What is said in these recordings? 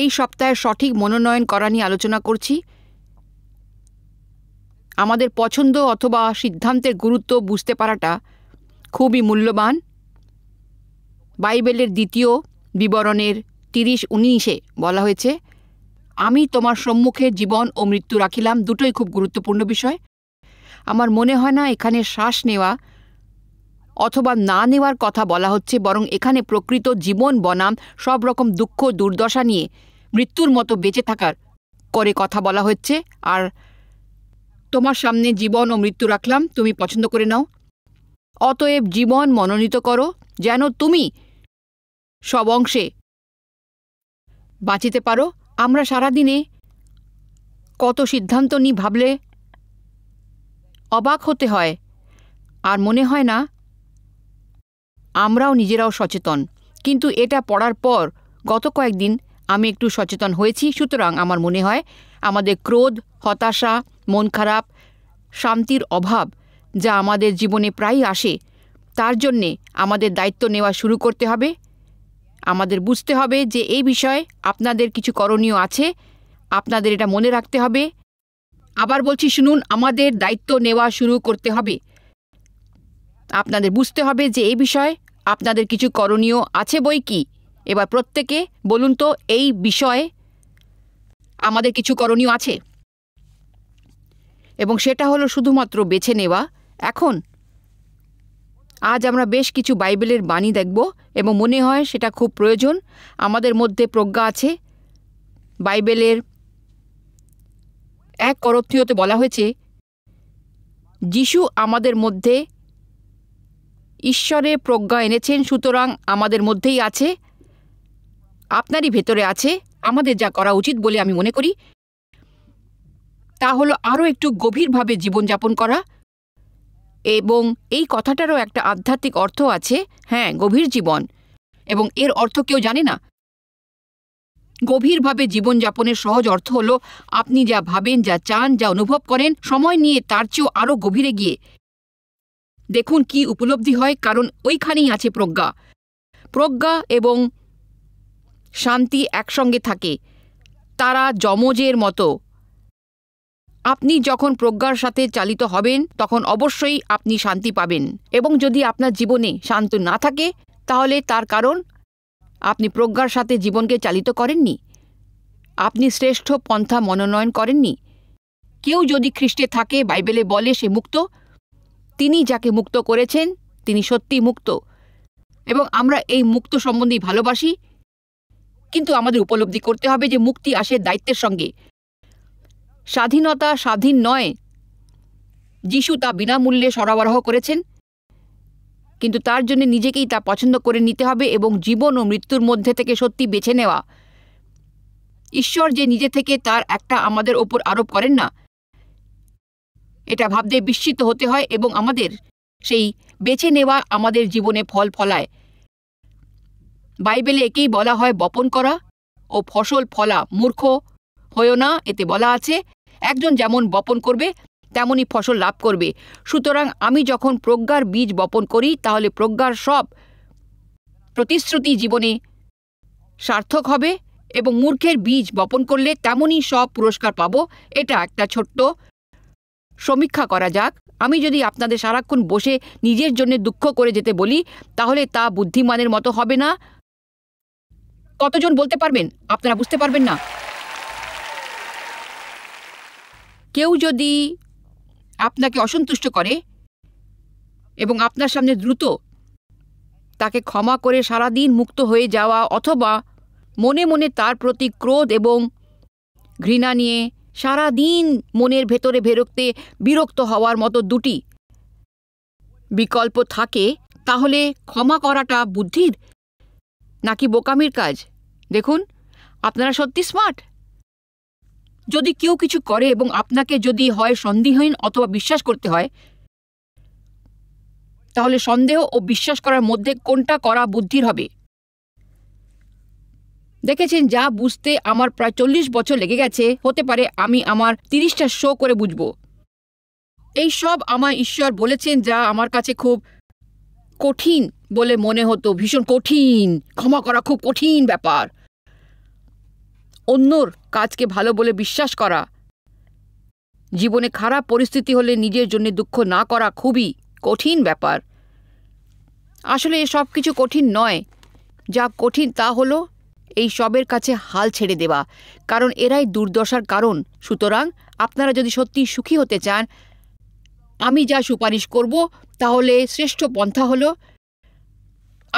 এই সপ্তাহে সঠিক মনোনয়ন করা নিয়ে আলোচনা করছি আমাদের পছন্দ অথবা সিদ্ধান্তের গুরুত্ব বুঝতে পারাটা খুবই মূল্যবান বাইবেলের দ্বিতীয় বিবরণের তিরিশ উনিশে বলা হয়েছে আমি তোমার সম্মুখে জীবন ও মৃত্যু রাখিলাম দুটোই খুব গুরুত্বপূর্ণ বিষয় আমার মনে হয় না এখানে শ্বাস নেওয়া অথবা না নেওয়ার কথা বলা হচ্ছে বরং এখানে প্রকৃত জীবন বনাম সব রকম দুঃখ দুর্দশা নিয়ে মৃত্যুর মতো বেঁচে থাকার করে কথা বলা হচ্ছে আর তোমার সামনে জীবন ও মৃত্যু রাখলাম তুমি পছন্দ করে নাও অতএব জীবন মনোনীত করো যেন তুমি সব অংশে বাঁচিতে পারো আমরা সারাদিনে কত সিদ্ধান্ত নিই ভাবলে অবাক হতে হয় আর মনে হয় না আমরাও নিজেরাও সচেতন কিন্তু এটা পড়ার পর গত কয়েকদিন আমি একটু সচেতন হয়েছি সুতরাং আমার মনে হয় আমাদের ক্রোধ হতাশা মন খারাপ শান্তির অভাব যা আমাদের জীবনে প্রায়ই আসে তার জন্যে আমাদের দায়িত্ব নেওয়া শুরু করতে হবে আমাদের বুঝতে হবে যে এই বিষয়ে আপনাদের কিছু করণীয় আছে আপনাদের এটা মনে রাখতে হবে আবার বলছি শুনুন আমাদের দায়িত্ব নেওয়া শুরু করতে হবে আপনাদের বুঝতে হবে যে এই বিষয়ে আপনাদের কিছু করণীয় আছে বই কি এবার প্রত্যেকে বলুন তো এই বিষয়ে আমাদের কিছু করণীয় আছে এবং সেটা হলো শুধুমাত্র বেছে নেওয়া এখন আজ আমরা বেশ কিছু বাইবেলের বাণী দেখব এবং মনে হয় সেটা খুব প্রয়োজন আমাদের মধ্যে প্রজ্ঞা আছে বাইবেলের এক করত্রীয়তে বলা হয়েছে যিশু আমাদের মধ্যে ঈশ্বরে প্রজ্ঞা এনেছেন সুতরাং আমাদের মধ্যেই আছে আপনারই ভেতরে আছে আমাদের যা করা উচিত বলে আমি মনে করি তা হলো আরও একটু গভীরভাবে জীবনযাপন করা এবং এই কথাটারও একটা আধ্যাত্মিক অর্থ আছে হ্যাঁ গভীর জীবন এবং এর অর্থ কেউ জানে না গভীরভাবে জীবনযাপনের সহজ অর্থ হলো আপনি যা ভাবেন যা চান যা অনুভব করেন সময় নিয়ে তার চেয়েও আরও গভীরে গিয়ে দেখুন কি উপলব্ধি হয় কারণ ওইখানেই আছে প্রজ্ঞা প্রজ্ঞা এবং শান্তি একসঙ্গে থাকে তারা যমজের মতো আপনি যখন প্রজ্ঞার সাথে চালিত হবেন তখন অবশ্যই আপনি শান্তি পাবেন এবং যদি আপনার জীবনে শান্ত না থাকে তাহলে তার কারণ আপনি প্রজ্ঞার সাথে জীবনকে চালিত করেননি আপনি শ্রেষ্ঠ পন্থা মনোনয়ন করেননি কেউ যদি খ্রিস্টে থাকে বাইবেলে বলে সে মুক্ত তিনি যাকে মুক্ত করেছেন তিনি সত্যি মুক্ত এবং আমরা এই মুক্ত সম্বন্ধেই ভালোবাসি কিন্তু আমাদের উপলব্ধি করতে হবে যে মুক্তি আসে দায়িত্বের সঙ্গে স্বাধীনতা স্বাধীন নয় যিশু তা বিনামূল্যে সরবরাহ করেছেন কিন্তু তার জন্য নিজেকেই তা পছন্দ করে নিতে হবে এবং জীবন ও মৃত্যুর মধ্যে থেকে সত্যি বেছে নেওয়া ঈশ্বর যে নিজে থেকে তার একটা আমাদের ওপর আরোপ করেন না এটা ভাবতে বিস্মিত হতে হয় এবং আমাদের সেই বেছে নেওয়া আমাদের জীবনে ফল ফলায় বাইবেলে একেই বলা হয় বপন করা ও ফসল ফলা মূর্খ হয়েও না এতে বলা আছে একজন যেমন বপন করবে তেমনই ফসল লাভ করবে সুতরাং আমি যখন প্রজ্ঞার বীজ বপন করি তাহলে প্রজ্ঞার সব প্রতিশ্রুতি জীবনে সার্থক হবে এবং মূর্খের বীজ বপন করলে তেমনই সব পুরস্কার পাব এটা একটা ছোট্ট সমীক্ষা করা যাক আমি যদি আপনাদের সারাক্ষণ বসে নিজের জন্য দুঃখ করে যেতে বলি তাহলে তা বুদ্ধিমানের মতো হবে না কতজন বলতে পারবেন আপনারা বুঝতে পারবেন না কেউ যদি আপনাকে অসন্তুষ্ট করে এবং আপনার সামনে দ্রুত তাকে ক্ষমা করে সারাদিন মুক্ত হয়ে যাওয়া অথবা মনে মনে তার প্রতি ক্রোধ এবং ঘৃণা নিয়ে সারা দিন মনের ভেতরে ভেরকতে বিরক্ত হওয়ার মতো দুটি বিকল্প থাকে তাহলে ক্ষমা করাটা বুদ্ধির নাকি বোকামির কাজ দেখুন আপনারা সত্যি স্মার্ট যদি কেউ কিছু করে এবং আপনাকে যদি হয় সন্দেহহীন অথবা বিশ্বাস করতে হয় তাহলে সন্দেহ ও বিশ্বাস করার মধ্যে কোনটা করা বুদ্ধির হবে দেখেছেন যা বুঝতে আমার প্রায় চল্লিশ বছর লেগে গেছে হতে পারে আমি আমার তিরিশটা শো করে বুঝব এই সব আমার ঈশ্বর বলেছেন যা আমার কাছে খুব কঠিন বলে মনে হতো ভীষণ কঠিন ক্ষমা করা খুব কঠিন ব্যাপার অন্যর কাজকে ভালো বলে বিশ্বাস করা জীবনে খারাপ পরিস্থিতি হলে নিজের জন্য দুঃখ না করা খুবই কঠিন ব্যাপার আসলে সব কিছু কঠিন নয় যা কঠিন তা হলো এই সবের কাছে হাল ছেড়ে দেওয়া কারণ এরাই দুর্দশার কারণ সুতরাং আপনারা যদি সত্যিই সুখী হতে চান আমি যা সুপারিশ করব তাহলে শ্রেষ্ঠ পন্থা হল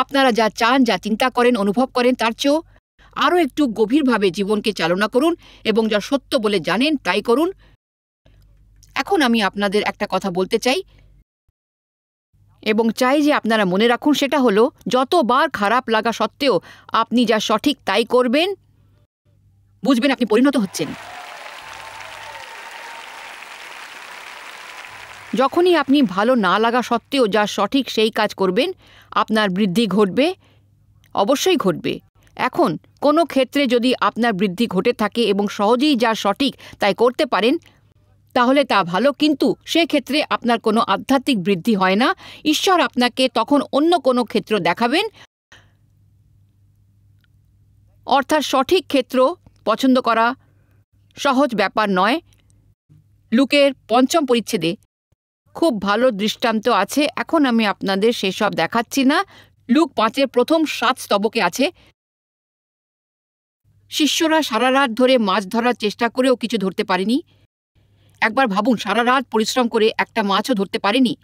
আপনারা যা চান যা চিন্তা করেন অনুভব করেন তার চেয়েও আরও একটু গভীরভাবে জীবনকে চালনা করুন এবং যা সত্য বলে জানেন তাই করুন এখন আমি আপনাদের একটা কথা বলতে চাই এবং চাই যে আপনারা মনে রাখুন সেটা হলো যতবার খারাপ লাগা সত্ত্বেও আপনি যা সঠিক তাই করবেন বুঝবেন আপনি পরিণত হচ্ছেন যখনই আপনি ভালো না লাগা সত্ত্বেও যা সঠিক সেই কাজ করবেন আপনার বৃদ্ধি ঘটবে অবশ্যই ঘটবে এখন কোনো ক্ষেত্রে যদি আপনার বৃদ্ধি ঘটে থাকে এবং সহজেই যা সঠিক তাই করতে পারেন তাহলে তা ভালো কিন্তু সেক্ষেত্রে আপনার কোনো আধ্যাত্মিক বৃদ্ধি হয় না ঈশ্বর আপনাকে তখন অন্য কোনো ক্ষেত্র দেখাবেন অর্থাৎ সঠিক ক্ষেত্র পছন্দ করা সহজ ব্যাপার নয় লুকের পঞ্চম পরিচ্ছেদে খুব ভালো দৃষ্টান্ত আছে এখন আমি আপনাদের সেসব দেখাচ্ছি না লুক পাঁচের প্রথম সাত স্তবকে আছে শিষ্যরা সারা রাত ধরে মাছ ধরার চেষ্টা করেও কিছু ধরতে পারেনি একবার ভাবুন সারা রাত পরিশ্রম করে একটা মাছও ধরতে পারেনি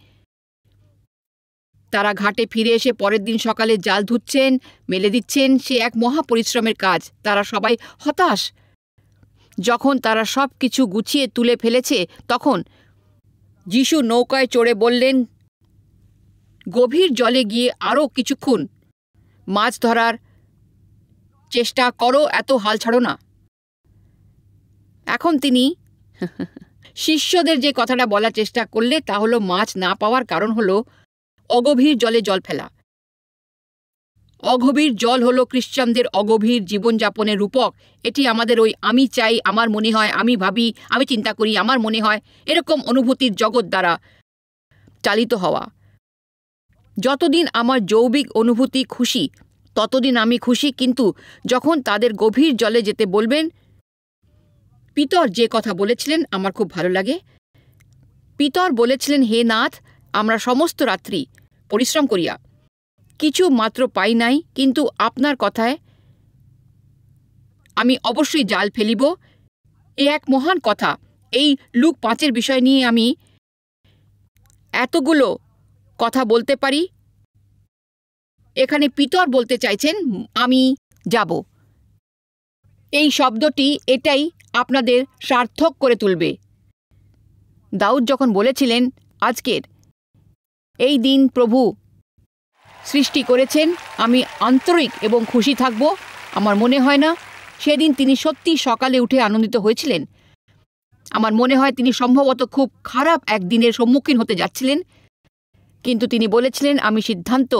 তারা ঘাটে ফিরে এসে পরের দিন সকালে জাল ধুচ্ছেন মেলে দিচ্ছেন সে এক মহা পরিশ্রমের কাজ তারা সবাই হতাশ যখন তারা সব কিছু গুছিয়ে তুলে ফেলেছে তখন যিশু নৌকায় চড়ে বললেন গভীর জলে গিয়ে আরও কিছুক্ষণ মাছ ধরার চেষ্টা করো এত হাল ছাড়ো না এখন তিনি শিষ্যদের যে কথাটা বলার চেষ্টা করলে তা হলো মাছ না পাওয়ার কারণ হলো অগভীর জলে জল ফেলা অগভীর জল হলো খ্রিশ্চানদের অগভীর জীবনযাপনের রূপক এটি আমাদের ওই আমি চাই আমার মনে হয় আমি ভাবি আমি চিন্তা করি আমার মনে হয় এরকম অনুভূতির জগৎ দ্বারা চালিত হওয়া যতদিন আমার যৌবিক অনুভূতি খুশি ততদিন আমি খুশি কিন্তু যখন তাদের গভীর জলে যেতে বলবেন পিতর যে কথা বলেছিলেন আমার খুব ভালো লাগে পিতর বলেছিলেন হে নাথ আমরা সমস্ত রাত্রি পরিশ্রম করিয়া কিছু মাত্র পাই নাই কিন্তু আপনার কথায় আমি অবশ্যই জাল ফেলিব এ এক মহান কথা এই লুক পাঁচের বিষয় নিয়ে আমি এতগুলো কথা বলতে পারি এখানে পিতর বলতে চাইছেন আমি যাব এই শব্দটি এটাই আপনাদের সার্থক করে তুলবে দাউদ যখন বলেছিলেন আজকের এই দিন প্রভু সৃষ্টি করেছেন আমি আন্তরিক এবং খুশি থাকব আমার মনে হয় না সেদিন তিনি সত্যি সকালে উঠে আনন্দিত হয়েছিলেন আমার মনে হয় তিনি সম্ভবত খুব খারাপ একদিনের সম্মুখীন হতে যাচ্ছিলেন কিন্তু তিনি বলেছিলেন আমি সিদ্ধান্ত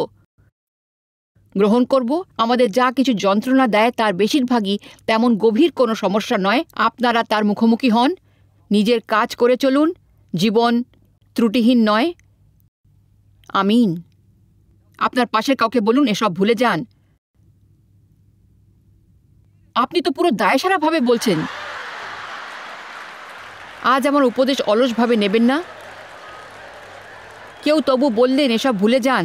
গ্রহণ করব আমাদের যা কিছু যন্ত্রণা দেয় তার বেশিরভাগই তেমন গভীর কোনো সমস্যা নয় আপনারা তার মুখোমুখি হন নিজের কাজ করে চলুন জীবন ত্রুটিহীন নয় আমিন আপনার পাশের কাউকে বলুন এসব ভুলে যান আপনি তো পুরো দায়সারাভাবে বলছেন আজ আমার উপদেশ অলসভাবে নেবেন না কেউ তবু বললেন এসব ভুলে যান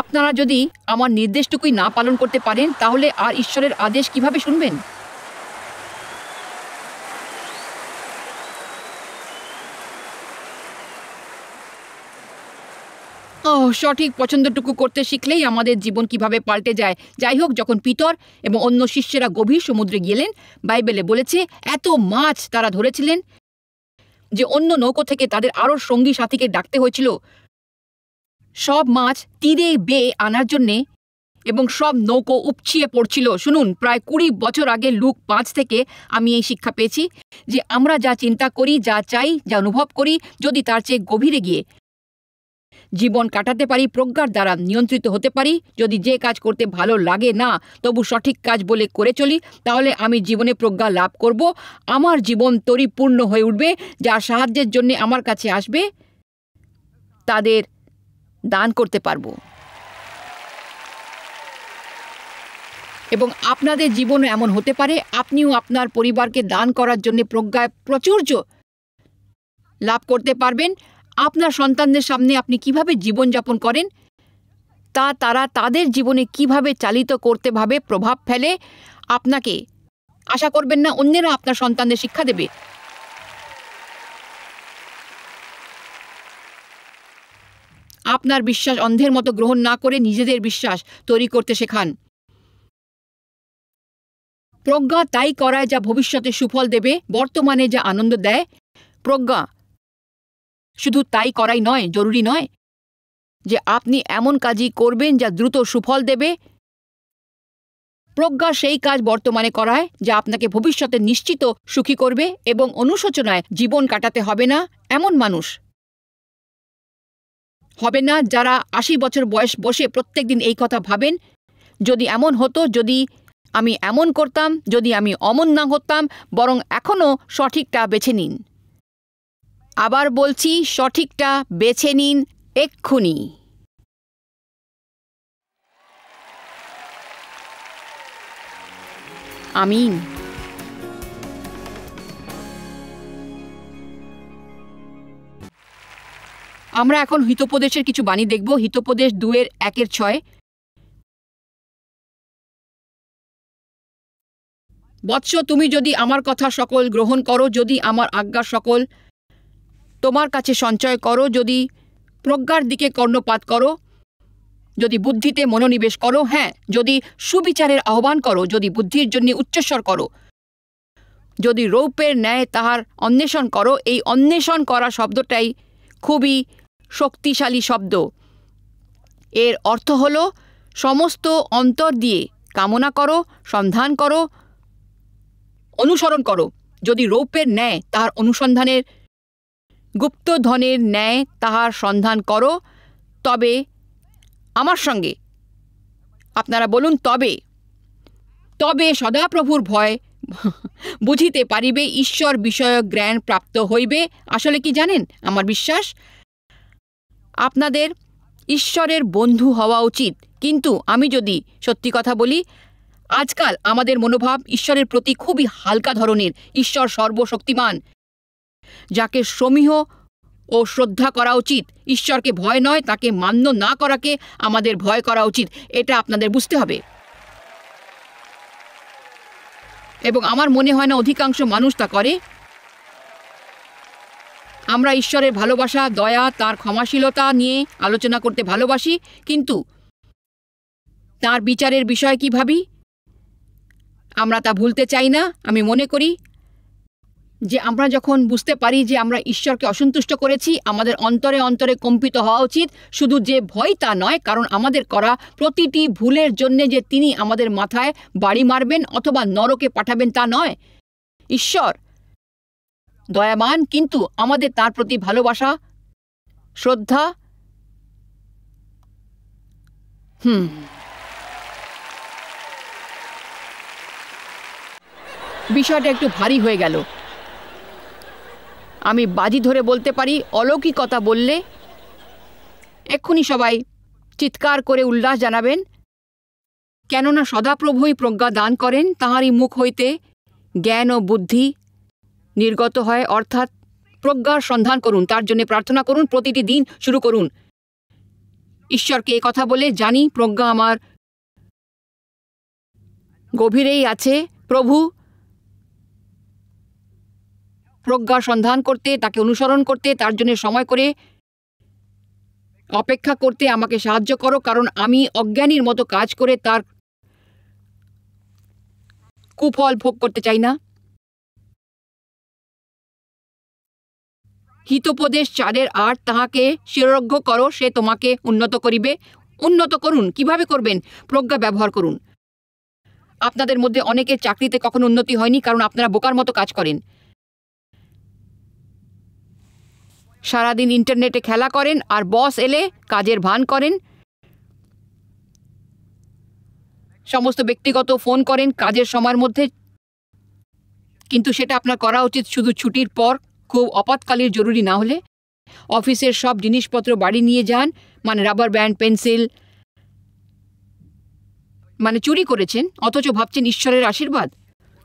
আপনারা যদি আমার নির্দেশটুকুই না পালন করতে পারেন তাহলে আর ঈশ্বরের আদেশ কিভাবে শুনবেন ও সঠিক পছন্দটুকু করতে শিখলেই আমাদের জীবন কিভাবে পাল্টে যায় যাই হোক যখন পিতর এবং অন্য শিষ্যেরা গভীর সমুদ্রে গেলেন বাইবেলে বলেছে এত মাছ তারা ধরেছিলেন যে অন্য নৌকো থেকে তাদের আরও সঙ্গী সাথীকে ডাকতে হয়েছিল সব মাছ তীরে বেয়ে আনার জন্যে এবং সব নৌকো উপছিয়ে পড়ছিল শুনুন প্রায় কুড়ি বছর আগে লুক পাঁচ থেকে আমি এই শিক্ষা পেয়েছি যে আমরা যা চিন্তা করি যা চাই যা অনুভব করি যদি তার চেয়ে গভীরে গিয়ে জীবন কাটাতে পারি প্রজ্ঞার দ্বারা নিয়ন্ত্রিত হতে পারি যদি যে কাজ করতে ভালো লাগে না তবু সঠিক কাজ বলে করে চলি তাহলে আমি জীবনে প্রজ্ঞা লাভ করব আমার জীবন তরিপূর্ণ হয়ে উঠবে যা সাহায্যের জন্য আমার কাছে আসবে তাদের দান করতে পারবো এবং আপনাদের জীবনও এমন হতে পারে আপনিও আপনার পরিবারকে দান করার জন্য প্রজ্ঞায় প্রচুর্য লাভ করতে পারবেন আপনার সন্তানদের সামনে আপনি কিভাবে জীবনযাপন করেন তা তারা তাদের জীবনে কিভাবে চালিত করতে ভাবে প্রভাব ফেলে আপনাকে আশা করবেন না অন্যেরা আপনার সন্তানদের শিক্ষা দেবে আপনার বিশ্বাস অন্ধের মতো গ্রহণ না করে নিজেদের বিশ্বাস তৈরি করতে শেখান প্রজ্ঞা তাই করায় যা ভবিষ্যতে সুফল দেবে বর্তমানে যা আনন্দ দেয় প্রজ্ঞা শুধু তাই করাই নয় জরুরি নয় যে আপনি এমন কাজই করবেন যা দ্রুত সুফল দেবে প্রজ্ঞা সেই কাজ বর্তমানে করায় যা আপনাকে ভবিষ্যতে নিশ্চিত সুখী করবে এবং অনুশোচনায় জীবন কাটাতে হবে না এমন মানুষ হবে না যারা আশি বছর বয়স বসে প্রত্যেক দিন এই কথা ভাবেন যদি এমন হতো যদি আমি এমন করতাম যদি আমি অমন না হতাম বরং এখনও সঠিকটা বেছে নিন আবার বলছি সঠিকটা বেছে নিন এক্ষুনি আমিন আমরা এখন হিতোপদেশের কিছু বাণী দেখব হিতোপদেশ দুয়ের একের ছয় বৎস তুমি যদি আমার কথা সকল গ্রহণ করো যদি আমার আজ্ঞা সকল তোমার কাছে সঞ্চয় করো যদি প্রজ্ঞার দিকে কর্ণপাত করো যদি বুদ্ধিতে মনোনিবেশ করো হ্যাঁ যদি সুবিচারের আহ্বান করো যদি বুদ্ধির জন্য উচ্চস্বর করো যদি রৌপের ন্যায় তাহার অন্বেষণ করো এই অন্বেষণ করা শব্দটাই খুবই শক্তিশালী শব্দ এর অর্থ হল সমস্ত অন্তর দিয়ে কামনা করো সন্ধান করো অনুসরণ করো যদি রৌপ্যের ন্যায় তাহার অনুসন্ধানের গুপ্ত ধনের ন্যায় তাহার সন্ধান করো তবে আমার সঙ্গে আপনারা বলুন তবে তবে সদাপ্রভুর ভয় বুঝিতে পারিবে ঈশ্বর বিষয়ক জ্ঞান প্রাপ্ত হইবে আসলে কি জানেন আমার বিশ্বাস আপনাদের ঈশ্বরের বন্ধু হওয়া উচিত কিন্তু আমি যদি সত্যি কথা বলি আজকাল আমাদের মনোভাব ঈশ্বরের প্রতি খুবই হালকা ধরনের ঈশ্বর সর্বশক্তিমান যাকে সমীহ ও শ্রদ্ধা করা উচিত ঈশ্বরকে ভয় নয় তাকে মান্য না করাকে আমাদের ভয় করা উচিত এটা আপনাদের বুঝতে হবে এবং আমার মনে হয় না অধিকাংশ মানুষ তা করে আমরা ঈশ্বরের ভালোবাসা দয়া তার ক্ষমাশীলতা নিয়ে আলোচনা করতে ভালোবাসি কিন্তু তার বিচারের বিষয় কি ভাবি আমরা তা ভুলতে চাই না আমি মনে করি যে আমরা যখন বুঝতে পারি যে আমরা ঈশ্বরকে অসন্তুষ্ট করেছি আমাদের অন্তরে অন্তরে কম্পিত হওয়া উচিত শুধু যে ভয় তা নয় কারণ আমাদের করা প্রতিটি ভুলের জন্য যে তিনি আমাদের মাথায় বাড়ি মারবেন অথবা নরকে পাঠাবেন তা নয় ঈশ্বর দয়াবান কিন্তু আমাদের তার প্রতি ভালোবাসা শ্রদ্ধা হুম বিষয়টা একটু ভারী হয়ে গেল আমি বাজি ধরে বলতে পারি অলৌকিকতা বললে এক্ষুনি সবাই চিৎকার করে উল্লাস জানাবেন কেননা সদাপ্রভুই প্রজ্ঞা দান করেন তাহারই মুখ হইতে জ্ঞান ও বুদ্ধি নির্গত হয় অর্থাৎ প্রজ্ঞার সন্ধান করুন তার জন্য প্রার্থনা করুন প্রতিটি দিন শুরু করুন ঈশ্বরকে এ কথা বলে জানি প্রজ্ঞা আমার গভীরেই আছে প্রভু প্রজ্ঞা সন্ধান করতে তাকে অনুসরণ করতে তার জন্য সময় করে অপেক্ষা করতে আমাকে সাহায্য করো কারণ আমি অজ্ঞানীর মতো কাজ করে তার কুফল ভোগ করতে চাই না হিতোপদেশ চারের আর তাহাকে শিরোজ্ঞ করো সে তোমাকে উন্নত করিবে উন্নত করুন কিভাবে করবেন প্রজ্ঞা ব্যবহার করুন আপনাদের মধ্যে অনেকের চাকরিতে কখনো উন্নতি হয়নি কারণ আপনারা বোকার মতো কাজ করেন সারাদিন ইন্টারনেটে খেলা করেন আর বস এলে কাজের ভান করেন সমস্ত ব্যক্তিগত ফোন করেন কাজের সময়ের মধ্যে কিন্তু সেটা আপনার করা উচিত শুধু ছুটির পর খুব আপাতকালীন জরুরি না হলে অফিসের সব জিনিসপত্র বাড়ি নিয়ে যান মানে রাবার ব্যান্ড পেন্সিল মানে চুরি করেছেন অথচ ভাবছেন ঈশ্বরের আশীর্বাদ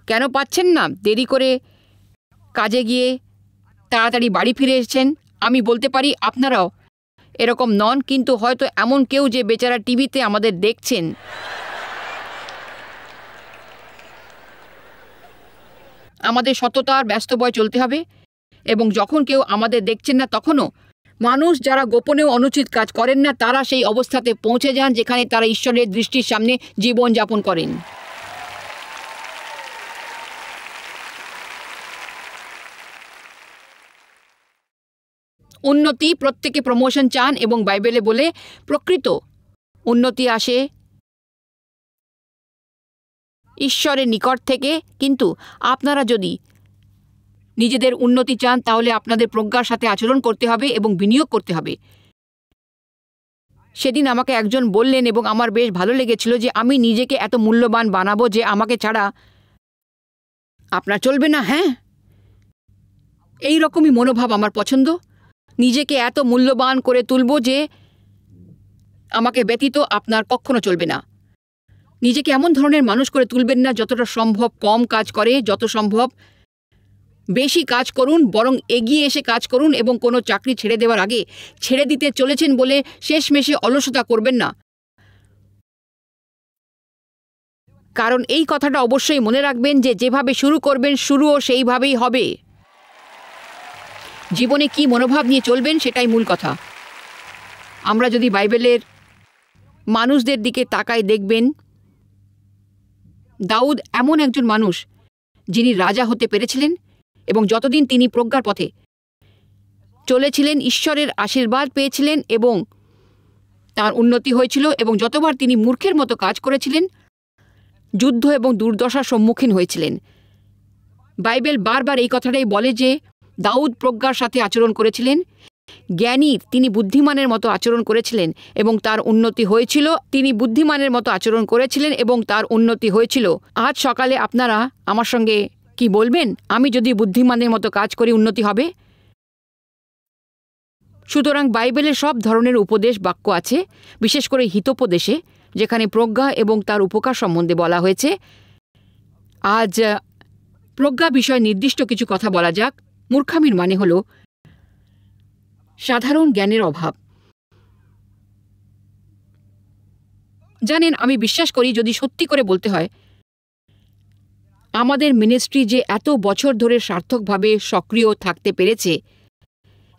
কেন পাচ্ছেন না দেরি করে কাজে গিয়ে তাড়াতাড়ি বাড়ি ফিরে এসেছেন আমি বলতে পারি আপনারাও এরকম নন কিন্তু হয়তো এমন কেউ যে বেচারা টিভিতে আমাদের দেখছেন আমাদের সততার ব্যস্তবয় চলতে হবে এবং যখন কেউ আমাদের দেখছেন না তখনও মানুষ যারা গোপনেও অনুচিত কাজ করেন না তারা সেই অবস্থাতে পৌঁছে যান যেখানে তারা ঈশ্বরের দৃষ্টির সামনে জীবন যাপন করেন উন্নতি প্রত্যেকে প্রমোশন চান এবং বাইবেলে বলে প্রকৃত উন্নতি আসে ঈশ্বরের নিকট থেকে কিন্তু আপনারা যদি নিজেদের উন্নতি চান তাহলে আপনাদের প্রজ্ঞার সাথে আচরণ করতে হবে এবং বিনিয়োগ করতে হবে সেদিন আমাকে একজন বললেন এবং আমার বেশ ভালো লেগেছিল যে আমি নিজেকে এত মূল্যবান বানাবো যে আমাকে ছাড়া আপনার চলবে না হ্যাঁ এই রকমই মনোভাব আমার পছন্দ নিজেকে এত মূল্যবান করে তুলব যে আমাকে ব্যতীত আপনার কখনো চলবে না নিজেকে এমন ধরনের মানুষ করে তুলবেন না যতটা সম্ভব কম কাজ করে যত সম্ভব বেশি কাজ করুন বরং এগিয়ে এসে কাজ করুন এবং কোনো চাকরি ছেড়ে দেওয়ার আগে ছেড়ে দিতে চলেছেন বলে শেষমেশে অলসতা করবেন না কারণ এই কথাটা অবশ্যই মনে রাখবেন যে যেভাবে শুরু করবেন শুরুও সেইভাবেই হবে জীবনে কি মনোভাব নিয়ে চলবেন সেটাই মূল কথা আমরা যদি বাইবেলের মানুষদের দিকে তাকায় দেখবেন দাউদ এমন একজন মানুষ যিনি রাজা হতে পেরেছিলেন এবং যতদিন তিনি প্রজ্ঞার পথে চলেছিলেন ঈশ্বরের আশীর্বাদ পেয়েছিলেন এবং তার উন্নতি হয়েছিল এবং যতবার তিনি মূর্খের মতো কাজ করেছিলেন যুদ্ধ এবং দুর্দশার সম্মুখীন হয়েছিলেন বাইবেল বারবার এই কথাটাই বলে যে দাউদ প্রজ্ঞার সাথে আচরণ করেছিলেন জ্ঞানী তিনি বুদ্ধিমানের মতো আচরণ করেছিলেন এবং তার উন্নতি হয়েছিল তিনি বুদ্ধিমানের মতো আচরণ করেছিলেন এবং তার উন্নতি হয়েছিল আজ সকালে আপনারা আমার সঙ্গে কি বলবেন আমি যদি বুদ্ধিমানের মতো কাজ করি উন্নতি হবে সুতরাং বাইবেলে সব ধরনের উপদেশ বাক্য আছে বিশেষ করে হিতোপদেশে যেখানে প্রজ্ঞা এবং তার উপকার সম্বন্ধে বলা হয়েছে আজ প্রজ্ঞা বিষয়ে নির্দিষ্ট কিছু কথা বলা যাক মূর্খামির মানে হল সাধারণ জ্ঞানের অভাব জানেন আমি বিশ্বাস করি যদি সত্যি করে বলতে হয় আমাদের মিনিস্ট্রি যে এত বছর ধরে সার্থকভাবে সক্রিয় থাকতে পেরেছে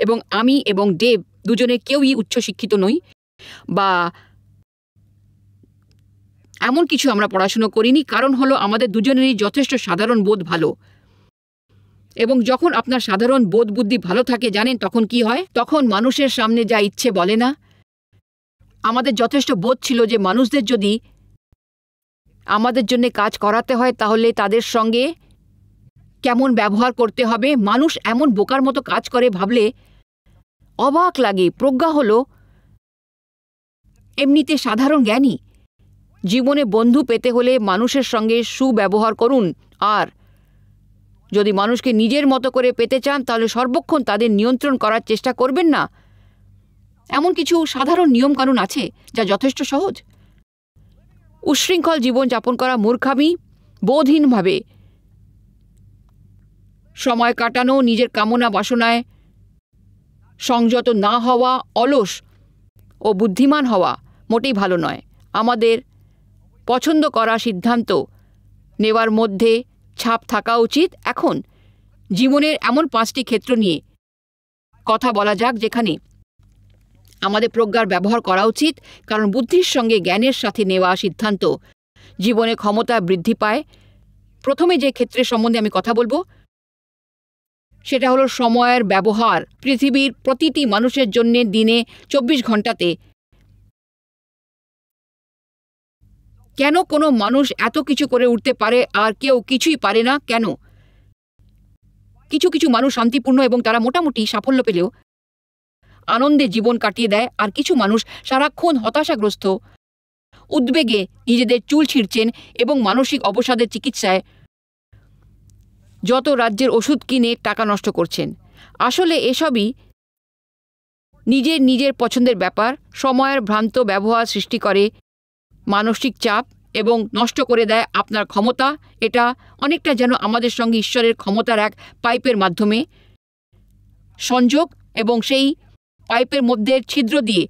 এবং আমি এবং দেব দুজনে কেউই উচ্চশিক্ষিত নই বা এমন কিছু আমরা পড়াশুনো করিনি কারণ হলো আমাদের দুজনেরই যথেষ্ট সাধারণ বোধ ভালো এবং যখন আপনার সাধারণ বোধ বুদ্ধি ভালো থাকে জানেন তখন কি হয় তখন মানুষের সামনে যা ইচ্ছে বলে না আমাদের যথেষ্ট বোধ ছিল যে মানুষদের যদি আমাদের জন্য কাজ করাতে হয় তাহলে তাদের সঙ্গে কেমন ব্যবহার করতে হবে মানুষ এমন বোকার মতো কাজ করে ভাবলে অবাক লাগে প্রজ্ঞা হলো এমনিতে সাধারণ জ্ঞানী জীবনে বন্ধু পেতে হলে মানুষের সঙ্গে সুব্যবহার করুন আর যদি মানুষকে নিজের মতো করে পেতে চান তাহলে সর্বক্ষণ তাদের নিয়ন্ত্রণ করার চেষ্টা করবেন না এমন কিছু সাধারণ নিয়মকানুন আছে যা যথেষ্ট সহজ উশৃঙ্খল জীবনযাপন করা মূর্খামি বোধহীনভাবে সময় কাটানো নিজের কামনা বাসনায় সংযত না হওয়া অলস ও বুদ্ধিমান হওয়া মোটেই ভালো নয় আমাদের পছন্দ করা সিদ্ধান্ত নেওয়ার মধ্যে ছাপ থাকা উচিত এখন জীবনের এমন পাঁচটি ক্ষেত্র নিয়ে কথা বলা যাক যেখানে আমাদের প্রজ্ঞার ব্যবহার করা উচিত কারণ বুদ্ধির সঙ্গে জ্ঞানের সাথে নেওয়া সিদ্ধান্ত জীবনে ক্ষমতা বৃদ্ধি পায় প্রথমে যে ক্ষেত্রে সম্বন্ধে আমি কথা বলবো সেটা হলো সময়ের ব্যবহার পৃথিবীর প্রতিটি মানুষের জন্য দিনে চব্বিশ ঘন্টাতে কেন কোনো মানুষ এত কিছু করে উঠতে পারে আর কেউ কিছুই পারে না কেন কিছু কিছু মানুষ শান্তিপূর্ণ এবং তারা মোটামুটি সাফল্য পেলেও আনন্দে জীবন কাটিয়ে দেয় আর কিছু মানুষ সারাক্ষণ হতাশাগ্রস্ত উদ্বেগে নিজেদের চুল ছিঁড়ছেন এবং মানসিক অবসাদের চিকিৎসায় যত রাজ্যের ওষুধ কিনে টাকা নষ্ট করছেন আসলে এসবই নিজের নিজের পছন্দের ব্যাপার সময়ের ভ্রান্ত ব্যবহার সৃষ্টি করে মানসিক চাপ এবং নষ্ট করে দেয় আপনার ক্ষমতা এটা অনেকটা যেন আমাদের সঙ্গে ঈশ্বরের ক্ষমতার এক পাইপের মাধ্যমে সংযোগ এবং সেই পাইপের মধ্যে ছিদ্র দিয়ে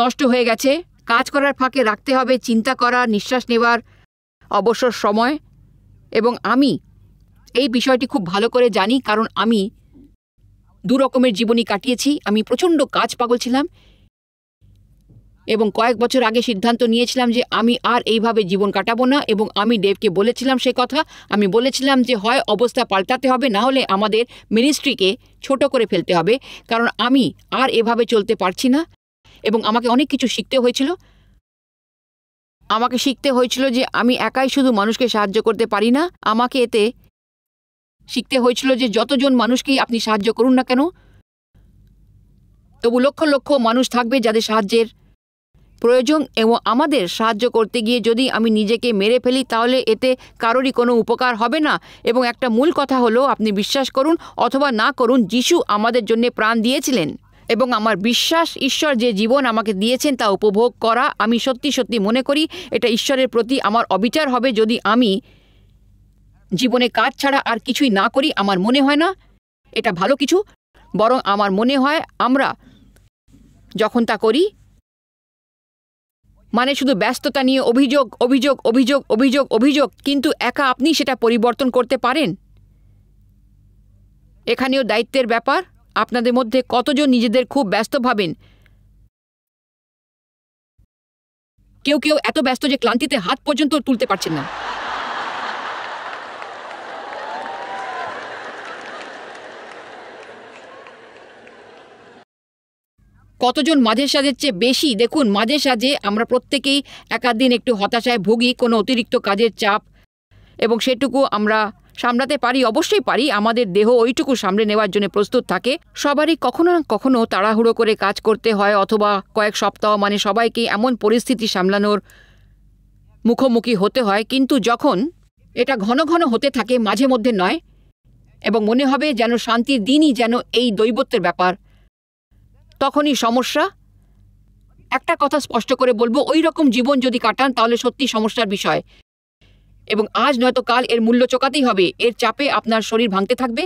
নষ্ট হয়ে গেছে কাজ করার ফাঁকে রাখতে হবে চিন্তা করা নিঃশ্বাস নেওয়ার অবসর সময় এবং আমি এই বিষয়টি খুব ভালো করে জানি কারণ আমি দু রকমের জীবনী কাটিয়েছি আমি প্রচণ্ড কাজ পাগল ছিলাম এবং কয়েক বছর আগে সিদ্ধান্ত নিয়েছিলাম যে আমি আর এইভাবে জীবন কাটাবো না এবং আমি ডেভকে বলেছিলাম সে কথা আমি বলেছিলাম যে হয় অবস্থা পাল্টাতে হবে না হলে আমাদের মিনিস্ট্রিকে ছোট করে ফেলতে হবে কারণ আমি আর এভাবে চলতে পারছি না এবং আমাকে অনেক কিছু শিখতে হয়েছিল আমাকে শিখতে হয়েছিল যে আমি একাই শুধু মানুষকে সাহায্য করতে পারি না আমাকে এতে শিখতে হয়েছিল যে যতজন মানুষকেই আপনি সাহায্য করুন না কেন তবু লক্ষ লক্ষ মানুষ থাকবে যাদের সাহায্যের প্রয়োজন এবং আমাদের সাহায্য করতে গিয়ে যদি আমি নিজেকে মেরে ফেলি তাহলে এতে কারোরই কোনো উপকার হবে না এবং একটা মূল কথা হলো আপনি বিশ্বাস করুন অথবা না করুন যিশু আমাদের জন্য প্রাণ দিয়েছিলেন এবং আমার বিশ্বাস ঈশ্বর যে জীবন আমাকে দিয়েছেন তা উপভোগ করা আমি সত্যি সত্যি মনে করি এটা ঈশ্বরের প্রতি আমার অবিচার হবে যদি আমি জীবনে কাজ ছাড়া আর কিছুই না করি আমার মনে হয় না এটা ভালো কিছু বরং আমার মনে হয় আমরা যখন তা করি মানে শুধু ব্যস্ততা নিয়ে অভিযোগ অভিযোগ অভিযোগ অভিযোগ অভিযোগ কিন্তু একা আপনি সেটা পরিবর্তন করতে পারেন এখানেও দায়িত্বের ব্যাপার আপনাদের মধ্যে কতজন নিজেদের খুব ব্যস্ত ভাবেন কেউ কেউ এত ব্যস্ত যে ক্লান্তিতে হাত পর্যন্ত তুলতে পারছেন না কতজন মাঝে সাজের চেয়ে বেশি দেখুন মাঝে সাজে আমরা প্রত্যেকেই একাধিন একটু হতাশায় ভুগি কোনো অতিরিক্ত কাজের চাপ এবং সেটুকু আমরা সামলাতে পারি অবশ্যই পারি আমাদের দেহ ওইটুকু সামলে নেওয়ার জন্য প্রস্তুত থাকে সবারই কখনো না কখনো তাড়াহুড়ো করে কাজ করতে হয় অথবা কয়েক সপ্তাহ মানে সবাইকে এমন পরিস্থিতি সামলানোর মুখোমুখি হতে হয় কিন্তু যখন এটা ঘন ঘন হতে থাকে মাঝে মধ্যে নয় এবং মনে হবে যেন শান্তির দিনই যেন এই দৈবত্বের ব্যাপার তখনই সমস্যা একটা কথা স্পষ্ট করে বলবো ওই রকম জীবন যদি কাটান তাহলে সত্যি সমস্যার বিষয় এবং আজ নয়তো কাল এর মূল্য চোকাতেই হবে এর চাপে আপনার শরীর ভাঙতে থাকবে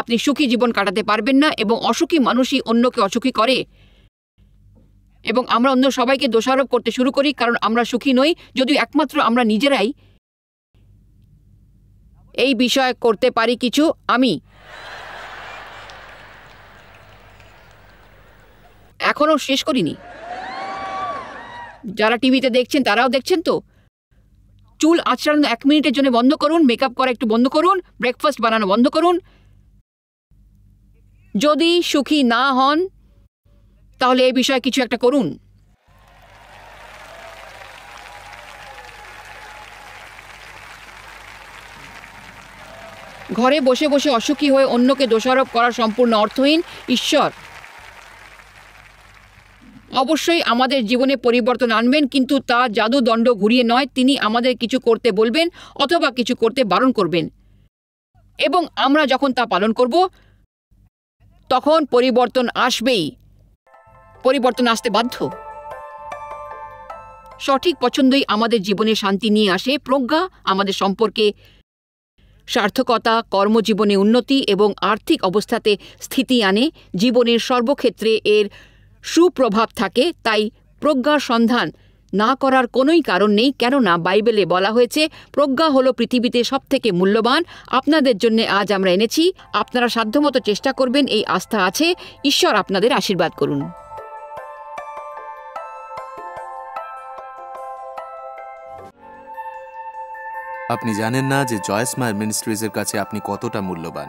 আপনি সুখী জীবন কাটাতে পারবেন না এবং অসুখী মানুষই অন্যকে অসুখী করে এবং আমরা অন্য সবাইকে দোষারোপ করতে শুরু করি কারণ আমরা সুখী নই যদিও একমাত্র আমরা নিজেরাই এই বিষয়ে করতে পারি কিছু আমি এখনও শেষ করিনি যারা টিভিতে দেখছেন তারাও দেখছেন তো চুল আঁচড়ানো এক মিনিটের জন্য বন্ধ করুন মেকআপ করা একটু বন্ধ করুন ব্রেকফাস্ট বানানো বন্ধ করুন যদি সুখী না হন তাহলে এই বিষয়ে কিছু একটা করুন ঘরে বসে বসে অসুখী হয়ে অন্যকে দোষারোপ করা সম্পূর্ণ অর্থহীন ঈশ্বর অবশ্যই আমাদের জীবনে পরিবর্তন আনবেন কিন্তু তা জাদু দণ্ড ঘুরিয়ে নয় তিনি আমাদের কিছু করতে বলবেন অথবা কিছু করতে বারণ করবেন এবং আমরা যখন তা পালন করব তখন পরিবর্তন আসবেই পরিবর্তন আসতে বাধ্য সঠিক পছন্দই আমাদের জীবনে শান্তি নিয়ে আসে প্রজ্ঞা আমাদের সম্পর্কে সার্থকতা কর্মজীবনে উন্নতি এবং আর্থিক অবস্থাতে স্থিতি আনে জীবনের সর্বক্ষেত্রে এর সুপ্রভাব থাকে তাই প্রজ্ঞার সন্ধান না করার কোনোই কারণ নেই কেননা বাইবেলে বলা হয়েছে প্রজ্ঞা হলো পৃথিবীতে সব থেকে মূল্যবান আপনাদের জন্য আজ আমরা এনেছি আপনারা সাধ্যমতো চেষ্টা করবেন এই আস্থা আছে ঈশ্বর আপনাদের আশীর্বাদ করুন আপনি জানেন না যে জয়েস মায়ের মিনিস্ট্রিজের কাছে আপনি কতটা মূল্যবান